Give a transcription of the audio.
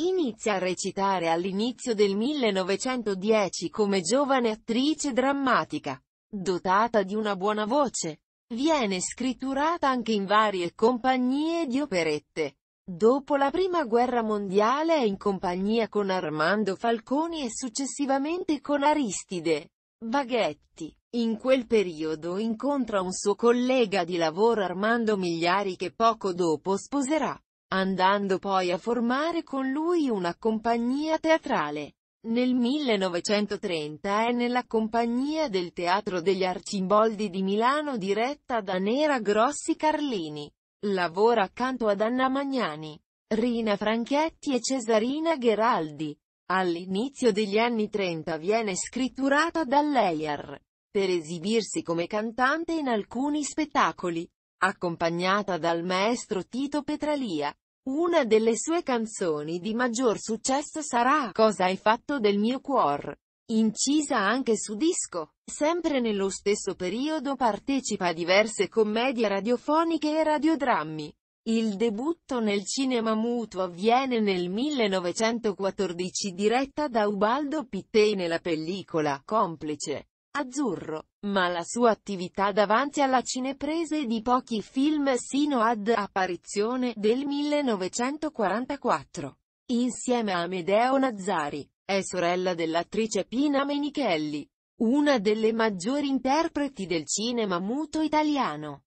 Inizia a recitare all'inizio del 1910 come giovane attrice drammatica. Dotata di una buona voce, viene scritturata anche in varie compagnie di operette. Dopo la prima guerra mondiale è in compagnia con Armando Falconi e successivamente con Aristide Baghetti. In quel periodo incontra un suo collega di lavoro Armando Migliari che poco dopo sposerà andando poi a formare con lui una compagnia teatrale. Nel 1930 è nella compagnia del Teatro degli Arcimboldi di Milano diretta da Nera Grossi Carlini. Lavora accanto ad Anna Magnani, Rina Franchetti e Cesarina Gheraldi. All'inizio degli anni 30 viene scritturata dall'Eyar, per esibirsi come cantante in alcuni spettacoli, accompagnata dal maestro Tito Petralia. Una delle sue canzoni di maggior successo sarà Cosa hai fatto del mio cuore? Incisa anche su disco. Sempre nello stesso periodo partecipa a diverse commedie radiofoniche e radiodrammi. Il debutto nel cinema muto avviene nel 1914 diretta da Ubaldo Pittei nella pellicola Complice azzurro, ma la sua attività davanti alla cineprese di pochi film sino ad apparizione del 1944. Insieme a Amedeo Nazzari, è sorella dell'attrice Pina Menichelli, una delle maggiori interpreti del cinema muto italiano.